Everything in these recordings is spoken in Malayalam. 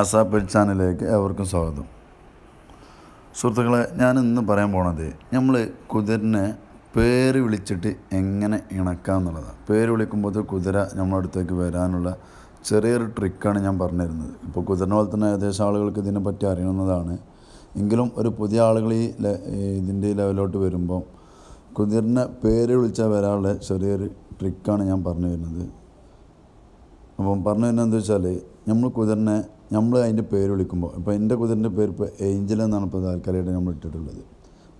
അസാപ്പൽ ചാനലിലേക്ക് ഏവർക്കും സ്വാഗതം സുഹൃത്തുക്കളെ ഞാൻ ഇന്ന് പറയാൻ പോണത് നമ്മൾ കുതിരനെ പേര് വിളിച്ചിട്ട് എങ്ങനെ ഇണക്കാം എന്നുള്ളതാണ് പേര് വിളിക്കുമ്പോൾ കുതിര നമ്മുടെ അടുത്തേക്ക് വരാനുള്ള ചെറിയൊരു ട്രിക്കാണ് ഞാൻ പറഞ്ഞിരുന്നത് ഇപ്പോൾ കുതിരനെ പോലെ തന്നെ ഏകദേശം ആളുകൾക്ക് പറ്റി അറിയുന്നതാണ് എങ്കിലും ഒരു പുതിയ ആളുകൾ ഈ ഇതിൻ്റെ ലെവലോട്ട് വരുമ്പം കുതിരനെ പേര് വിളിച്ചാൽ വരാനുള്ള ചെറിയൊരു ട്രിക്കാണ് ഞാൻ പറഞ്ഞു വരുന്നത് അപ്പം പറഞ്ഞു വരുന്നത് എന്താ വെച്ചാൽ നമ്മൾ കുതിരനെ നമ്മൾ അതിൻ്റെ പേര് വിളിക്കുമ്പോൾ ഇപ്പോൾ എൻ്റെ കുതിരൻ്റെ പേര് ഇപ്പോൾ ഏഞ്ചൽ എന്നാണ് ഇപ്പോൾ താൽക്കാലികമായിട്ട് നമ്മൾ ഇട്ടിട്ടുള്ളത്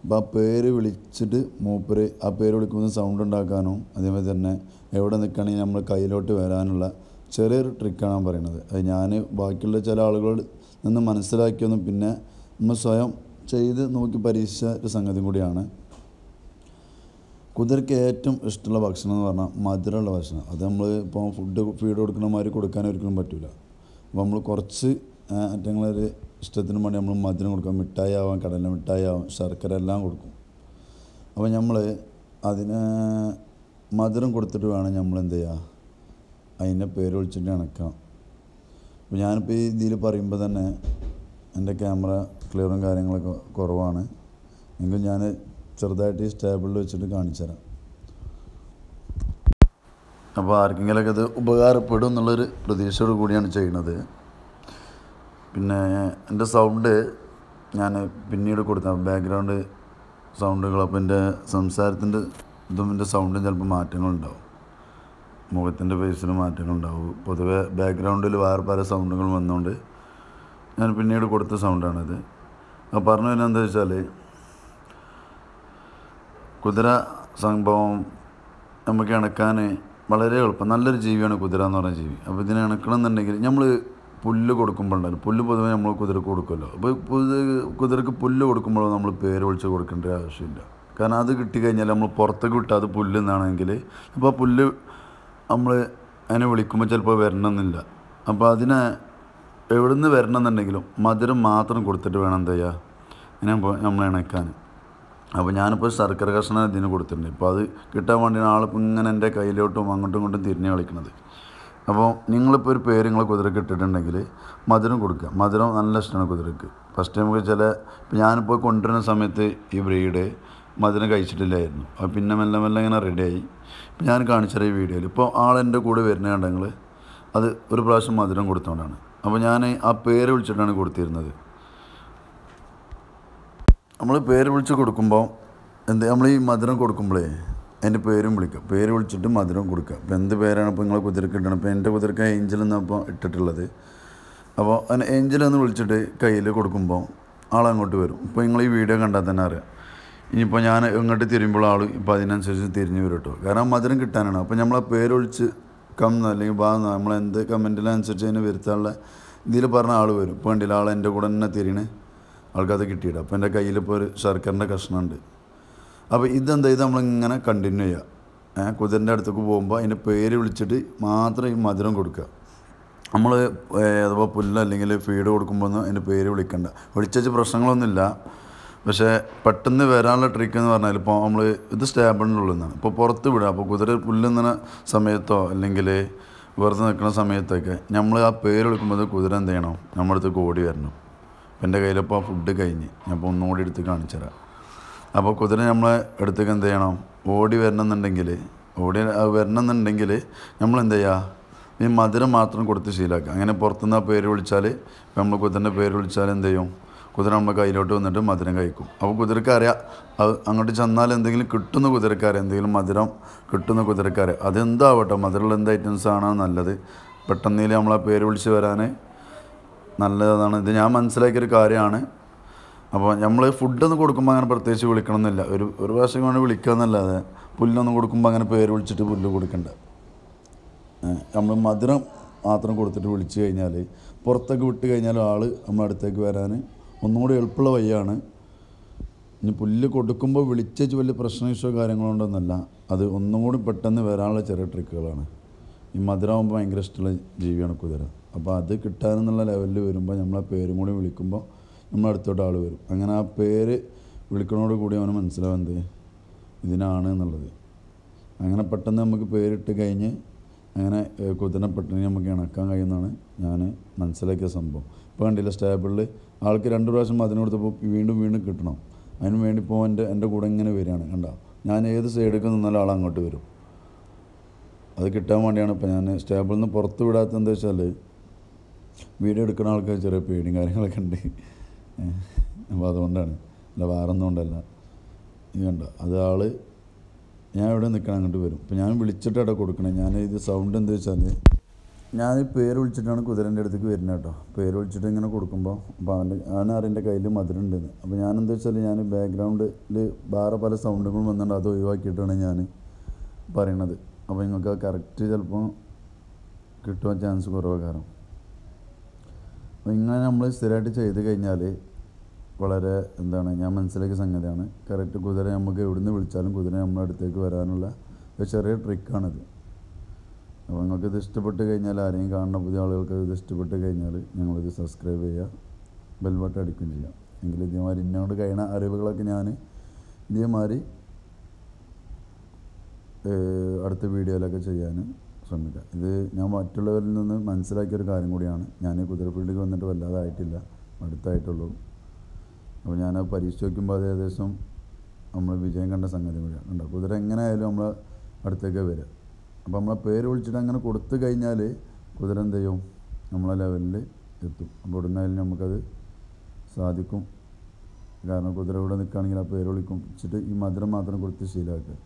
അപ്പോൾ ആ പേര് വിളിച്ചിട്ട് മൂപ്പര് ആ പേര് വിളിക്കുമ്പോൾ സൗണ്ട് ഉണ്ടാക്കാനും അതേപോലെ തന്നെ എവിടെ നിൽക്കുകയാണെങ്കിൽ നമ്മൾ കയ്യിലോട്ട് വരാനുള്ള ചെറിയൊരു ട്രിക്കാണ് പറയുന്നത് അത് ഞാൻ ബാക്കിയുള്ള ചില ആളുകളോട് നിന്ന് മനസ്സിലാക്കിയൊന്നും പിന്നെ നമ്മൾ സ്വയം ചെയ്ത് നോക്കി പരീക്ഷിച്ച ഒരു സംഗതി കൂടിയാണ് കുതിരയ്ക്ക് ഏറ്റവും ഇഷ്ടമുള്ള ഭക്ഷണം എന്ന് പറഞ്ഞാൽ മധുരമുള്ള ഭക്ഷണം അത് നമ്മൾ ഇപ്പോൾ ഫുഡ് ഫീഡ് കൊടുക്കുന്ന മാതിരി കൊടുക്കാൻ ഒരിക്കലും പറ്റില്ല അപ്പോൾ നമ്മൾ കുറച്ച് അറ്റങ്ങളൊരു ഇഷ്ടത്തിന് വേണ്ടി നമ്മൾ മധുരം കൊടുക്കാം മിഠായി ആവാം കടല മിഠായി ആവാം ശർക്കര എല്ലാം കൊടുക്കും അപ്പോൾ നമ്മൾ അതിന് മധുരം കൊടുത്തിട്ട് വേണം നമ്മൾ എന്ത് ചെയ്യുക അതിൻ്റെ പേര് വിളിച്ചിട്ട് ഇണക്കാം അപ്പോൾ ഞാനിപ്പോൾ ഈ ഇതിൽ പറയുമ്പോൾ തന്നെ എൻ്റെ ക്യാമറ ക്ലിയറും കാര്യങ്ങളൊക്കെ കുറവാണ് എങ്കിൽ ഞാൻ ചെറുതായിട്ട് ഈ സ്റ്റേബിളിൽ വെച്ചിട്ട് കാണിച്ചു തരാം അപ്പോൾ ആർക്കെങ്കിലൊക്കെ അത് ഉപകാരപ്പെടും എന്നുള്ളൊരു പ്രതീക്ഷയോട് കൂടിയാണ് ചെയ്യുന്നത് പിന്നെ എൻ്റെ സൗണ്ട് ഞാൻ പിന്നീട് കൊടുക്കാം ബാക്ക്ഗ്രൗണ്ട് സൗണ്ടുകൾ അപ്പോൾ എൻ്റെ സംസാരത്തിൻ്റെ ഇതും എൻ്റെ സൗണ്ടും ചിലപ്പോൾ മാറ്റങ്ങളുണ്ടാവും മുഖത്തിൻ്റെ ഫേസിന് മാറ്റങ്ങളുണ്ടാവും പൊതുവെ ബാക്ക്ഗ്രൗണ്ടിൽ വേറെ പല സൗണ്ടുകൾ വന്നുകൊണ്ട് ഞാൻ പിന്നീട് കൊടുത്ത സൗണ്ടാണിത് അപ്പോൾ പറഞ്ഞു തന്നെ എന്താ വെച്ചാൽ കുതിര സംഭവം നമുക്ക് ഇണക്കാൻ വളരെ എളുപ്പം നല്ലൊരു ജീവിയാണ് കുതിര എന്ന് പറഞ്ഞ ജീവി അപ്പോൾ ഇതിനെ ഇണക്കണമെന്നുണ്ടെങ്കിൽ നമ്മൾ പുല്ല് കൊടുക്കുമ്പോഴുണ്ടല്ലോ പുല്ല് പൊതുവെ നമ്മൾ കുതിരക്ക് കൊടുക്കുമല്ലോ അപ്പോൾ കുതിരക്ക് പുല്ല് കൊടുക്കുമ്പോൾ നമ്മൾ പേര് വിളിച്ച് കൊടുക്കേണ്ട ആവശ്യമില്ല കാരണം അത് കിട്ടിക്കഴിഞ്ഞാൽ നമ്മൾ പുറത്തേക്ക് വിട്ടാൽ പുല്ല് എന്നാണെങ്കിൽ അപ്പോൾ പുല്ല് നമ്മൾ അതിനെ വിളിക്കുമ്പോൾ ചിലപ്പോൾ വരണമെന്നില്ല അപ്പോൾ അതിനെ എവിടെ നിന്ന് വരണമെന്നുണ്ടെങ്കിലും മധുരം മാത്രം കൊടുത്തിട്ട് വേണം എന്താ ചെയ്യുക അതിനെ നമ്മൾ ഇണക്കാൻ അപ്പോൾ ഞാനിപ്പോൾ ശർക്കര കർഷണം ഇതിന് കൊടുത്തിട്ടുണ്ട് ഇപ്പോൾ അത് കിട്ടാൻ വേണ്ടിയാണ് ആളിപ്പോൾ ഇങ്ങനെ എൻ്റെ കയ്യിലോട്ടും അങ്ങോട്ടും ഇങ്ങോട്ടും തിരിഞ്ഞ് കളിക്കുന്നത് അപ്പോൾ നിങ്ങളിപ്പോൾ ഒരു പേര് നിങ്ങൾ കുതിരക്ക് ഇട്ടിട്ടുണ്ടെങ്കിൽ മധുരം കൊടുക്കുക മധുരം നല്ല ഇഷ്ടമാണ് കുതിരക്ക് ഫസ്റ്റ് ടൈം ചില ഇപ്പോൾ ഞാനിപ്പോൾ കൊണ്ടുവരുന്ന സമയത്ത് ഈ ബ്രീഡ് മധുരം കഴിച്ചിട്ടില്ലായിരുന്നു അപ്പോൾ പിന്നെ മെല്ലെ മെല്ലെ ഇങ്ങനെ റെഡിയായി ഇപ്പോൾ ഞാൻ കാണിച്ചറിയ വീഡിയോയിൽ ഇപ്പോൾ എൻ്റെ കൂടെ വരുന്ന കണ്ടെങ്കിൽ അത് ഒരു പ്രാവശ്യം മധുരം കൊടുത്തോണ്ടാണ് അപ്പോൾ ഞാൻ ആ പേര് വിളിച്ചിട്ടാണ് കൊടുത്തിരുന്നത് നമ്മൾ പേര് വിളിച്ച് കൊടുക്കുമ്പോൾ എന്ത് നമ്മൾ ഈ മധുരം കൊടുക്കുമ്പോഴേ എൻ്റെ പേരും വിളിക്കുക പേര് വിളിച്ചിട്ട് മധുരം കൊടുക്കുക അപ്പോൾ എന്ത് പേരാണ് ഇപ്പോൾ നിങ്ങളെ കുതിരക്ക് ഇടണം ഇപ്പോൾ എൻ്റെ കുതിരക്ക് ഏഞ്ചൽ എന്നപ്പോൾ ഇട്ടിട്ടുള്ളത് അപ്പോൾ അതിന് ഏഞ്ചൽ എന്ന് വിളിച്ചിട്ട് കയ്യിൽ കൊടുക്കുമ്പോൾ ആളങ്ങോട്ട് വരും ഇപ്പോൾ നിങ്ങൾ ഈ വീഡിയോ കണ്ടാൽ തന്നെ അറിയാം ഇനിയിപ്പോൾ ഞാൻ ഇങ്ങോട്ട് തിരിയുമ്പോൾ ആൾ ഇപ്പോൾ അതിനനുസരിച്ച് തിരിഞ്ഞ് വരും കേട്ടോ കാരണം മധുരം കിട്ടാനാണ് അപ്പോൾ നമ്മളെ വിളിച്ച് കം അല്ലെങ്കിൽ ബാ നമ്മളെന്ത് കമൻറ്റിനനുസരിച്ച് അതിന് വരുത്താനുള്ള ഇതിൽ പറഞ്ഞ ആൾ വരും ഇപ്പോൾ വേണ്ടിയില്ല ആൾ എൻ്റെ കൂടെ തന്നെ തിരിയണേ ആൾക്കത് കിട്ടിയിട്ട് അപ്പം എൻ്റെ കയ്യിലിപ്പോൾ ഒരു സർക്കാരിൻ്റെ കഷ്ണമുണ്ട് അപ്പോൾ ഇതെന്താ ഇത് നമ്മളിങ്ങനെ കണ്ടിന്യൂ ചെയ്യുക കുതിരൻ്റെ അടുത്തേക്ക് പോകുമ്പോൾ അതിൻ്റെ പേര് വിളിച്ചിട്ട് മാത്രം ഈ മധുരം കൊടുക്കുക നമ്മൾ അഥവാ പുല്ല് അല്ലെങ്കിൽ ഫീഡ് കൊടുക്കുമ്പോൾ ഒന്നും അതിൻ്റെ പേര് വിളിക്കണ്ട വിളിച്ചു പ്രശ്നങ്ങളൊന്നുമില്ല പക്ഷേ പെട്ടെന്ന് വരാനുള്ള ട്രിക്ക് എന്ന് പറഞ്ഞാൽ ഇപ്പോൾ നമ്മൾ ഇത് സ്റ്റാബിളിനുള്ളിൽ നിന്നാണ് ഇപ്പോൾ പുറത്ത് വിടുക അപ്പോൾ കുതിര പുല്ലുന്ന സമയത്തോ അല്ലെങ്കിൽ വെറുതെ നിൽക്കുന്ന സമയത്തൊക്കെ നമ്മൾ ആ പേര് വിളിക്കുമ്പോൾ കുതിര എന്ത് ചെയ്യണം നമ്മുടെ അടുത്തേക്ക് ഓടി വരണം എൻ്റെ കയ്യിലിപ്പോൾ ഫുഡ് കഴിഞ്ഞ് ഞാൻ അപ്പോൾ ഒന്നുകൂടി എടുത്ത് കാണിച്ചു തരാം അപ്പോൾ കുതിര നമ്മളെ എടുത്തേക്ക് എന്ത് ചെയ്യണം ഓടി വരണമെന്നുണ്ടെങ്കിൽ ഓടി വരണമെന്നുണ്ടെങ്കിൽ നമ്മൾ എന്ത് ചെയ്യുക ഈ മധുരം മാത്രം കൊടുത്ത് ശീലാക്കുക അങ്ങനെ പുറത്തുനിന്ന് ആ പേര് വിളിച്ചാൽ ഇപ്പം നമ്മൾ കുതിരൻ്റെ പേര് വിളിച്ചാൽ എന്ത് ചെയ്യും കുതിര നമ്മളെ കയ്യിലോട്ട് വന്നിട്ട് മധുരം കഴിക്കും അപ്പോൾ കുതിരക്കാരറിയാം അത് അങ്ങോട്ട് ചെന്നാൽ എന്തെങ്കിലും കിട്ടുന്ന കുതിരക്കാരെ എന്തെങ്കിലും മധുരം കിട്ടുന്ന കുതിരക്കാരെ അതെന്താവട്ടെ മധുരമുള്ള എന്ത് ഐറ്റംസ് ആണോ നല്ലത് പെട്ടെന്നേലും നമ്മളെ പേര് വിളിച്ച് വരാൻ നല്ലതാണ് ഇത് ഞാൻ മനസ്സിലാക്കിയൊരു കാര്യമാണ് അപ്പോൾ നമ്മൾ ഫുഡൊന്നും കൊടുക്കുമ്പോൾ അങ്ങനെ പ്രത്യേകിച്ച് വിളിക്കണമെന്നില്ല ഒരു ഒരു പ്രാവശ്യം വേണമെങ്കിൽ വിളിക്കുക എന്നല്ലാതെ പുല്ലൊന്നും കൊടുക്കുമ്പോൾ അങ്ങനെ പേര് വിളിച്ചിട്ട് പുല്ല് കൊടുക്കണ്ട നമ്മൾ മധുരം മാത്രം കൊടുത്തിട്ട് വിളിച്ചു കഴിഞ്ഞാൽ പുറത്തൊക്കെ വിട്ട് കഴിഞ്ഞാൽ ആൾ നമ്മുടെ അടുത്തേക്ക് വരാൻ ഒന്നുകൂടി എളുപ്പമുള്ള വഴിയാണ് ഇനി പുല്ല് കൊടുക്കുമ്പോൾ വിളിച്ചു വലിയ പ്രശ്ന ഇഷ്യോ ഉണ്ടെന്നല്ല അത് ഒന്നും കൂടി പെട്ടെന്ന് വരാനുള്ള ചെറിയ ട്രിക്കുകളാണ് ഈ മധുരമാകുമ്പോൾ ഭയങ്കര ഇഷ്ടമുള്ള ജീവിയാണ് കുതിര അപ്പോൾ അത് കിട്ടാനെന്നുള്ള ലെവലിൽ വരുമ്പോൾ നമ്മളെ പേരും കൂടി വിളിക്കുമ്പോൾ നമ്മൾ അടുത്തോട്ട് ആൾ വരും അങ്ങനെ ആ പേര് വിളിക്കണോട് കൂടി അവന് മനസ്സിലാവുന്നത് ഇതിനാണ് എന്നുള്ളത് അങ്ങനെ പെട്ടെന്ന് നമുക്ക് പേരിട്ട് കഴിഞ്ഞ് അങ്ങനെ പെട്ടെന്ന് നമുക്ക് ഇണക്കാൻ കഴിയുന്നതാണ് ഞാൻ മനസ്സിലാക്കിയ സംഭവം ഇപ്പോൾ കണ്ടില്ല സ്റ്റേബിളിൽ ആൾക്ക് രണ്ട് പ്രാവശ്യം അതിന് കൊടുത്തപ്പോൾ വീണ്ടും വീണ്ടും കിട്ടണം അതിന് വേണ്ടി ഇപ്പോൾ എൻ്റെ എൻ്റെ കൂടെ ഇങ്ങനെ വരികയാണ് കണ്ട ഞാൻ ഏത് സൈഡിലേക്ക് നിന്നാലും ആൾ അങ്ങോട്ട് വരും അത് കിട്ടാൻ വേണ്ടിയാണ് ഇപ്പോൾ ഞാൻ സ്റ്റേബിളിൽ നിന്ന് പുറത്ത് വിടാത്ത എന്താ വെച്ചാൽ വീഡിയോ എടുക്കുന്ന ആൾക്കാർ ചെറിയ പേടിയും കാര്യങ്ങളൊക്കെ ഉണ്ട് അപ്പോൾ അതുകൊണ്ടാണ് അല്ല വേറൊന്നും കൊണ്ടല്ല ഇത് കണ്ട അത് ആൾ ഞാൻ ഇവിടെ നിൽക്കണം അങ്ങോട്ട് വരും അപ്പോൾ ഞാൻ വിളിച്ചിട്ടാണ് കൊടുക്കണേ ഞാൻ ഇത് സൗണ്ട് എന്താ വെച്ചാൽ ഞാൻ പേര് വിളിച്ചിട്ടാണ് കുതിരൻ്റെ അടുത്തേക്ക് വരുന്നത് കേട്ടോ പേര് വിളിച്ചിട്ട് ഇങ്ങനെ കൊടുക്കുമ്പോൾ അപ്പോൾ അവൻ്റെ അവനറിയ എൻ്റെ കയ്യിൽ മധുരം ഉണ്ടെന്ന് അപ്പോൾ ഞാൻ എന്താ വെച്ചാൽ ഞാൻ ബാക്ക്ഗ്രൗണ്ടിൽ വേറെ പല സൗണ്ടുകളും വന്നിട്ടുണ്ട് അത് ഒഴിവാക്കിയിട്ടാണ് ഞാൻ പറയണത് അപ്പോൾ നിങ്ങൾക്ക് കറക്റ്റ് ചിലപ്പോൾ കിട്ടുവാൻ ചാൻസ് കുറവ് കാരണം ഇങ്ങനെ നമ്മൾ സ്ഥിരമായിട്ട് ചെയ്ത് കഴിഞ്ഞാൽ വളരെ എന്താണ് ഞാൻ മനസ്സിലാക്കിയ സംഗതിയാണ് കറക്റ്റ് കുതിര നമുക്ക് എവിടുന്ന് വിളിച്ചാലും കുതിര നമ്മുടെ അടുത്തേക്ക് വരാനുള്ള ഒരു ചെറിയ ട്രിക്കാണിത് അപ്പോൾ നിങ്ങൾക്ക് ഇത് ഇഷ്ടപ്പെട്ട് കഴിഞ്ഞാൽ ആരെയും കാണുന്ന പുതിയ ആളുകൾക്ക് ഇത് ഇഷ്ടപ്പെട്ട് കഴിഞ്ഞാൽ ഞങ്ങളിത് സബ്സ്ക്രൈബ് ചെയ്യുക ബെൽബട്ട് അടിക്കുകയും ചെയ്യാം എങ്കിൽ ഇതേമാതിരി ഇന്നോട് കഴിയുന്ന അറിവുകളൊക്കെ ഞാൻ ഇതേമാതിരി അടുത്ത വീഡിയോയിലൊക്കെ ചെയ്യാനും ശ്രമിക്കുക ഇത് ഞാൻ മറ്റുള്ളവരിൽ നിന്ന് മനസ്സിലാക്കിയ ഒരു കാര്യം കൂടിയാണ് ഞാൻ കുതിരപ്പള്ളിക്ക് വന്നിട്ട് വല്ലാതായിട്ടില്ല അടുത്തായിട്ടുള്ളൂ അപ്പോൾ ഞാൻ ആ പരീക്ഷ നോക്കുമ്പോൾ അത് ഏകദേശം നമ്മൾ വിജയം കണ്ട സംഗതി കൂടിയാണ് ഉണ്ടോ കുതിര എങ്ങനെ ആയാലും നമ്മൾ അടുത്തേക്ക് വരിക അപ്പോൾ നമ്മളെ പേര് വിളിച്ചിട്ട് അങ്ങനെ കൊടുത്തു കഴിഞ്ഞാൽ കുതിര എന്ത് ചെയ്യും നമ്മളെ ലെവലിൽ എത്തും അപ്പോൾ ഉടനായാലും നമുക്കത് സാധിക്കും കാരണം കുതിര ഇവിടെ നിൽക്കുകയാണെങ്കിൽ ആ പേര് വിളിക്കും വെച്ചിട്ട് ഈ മധുരം മാത്രം കൊടുത്ത് ശീലമാക്കുക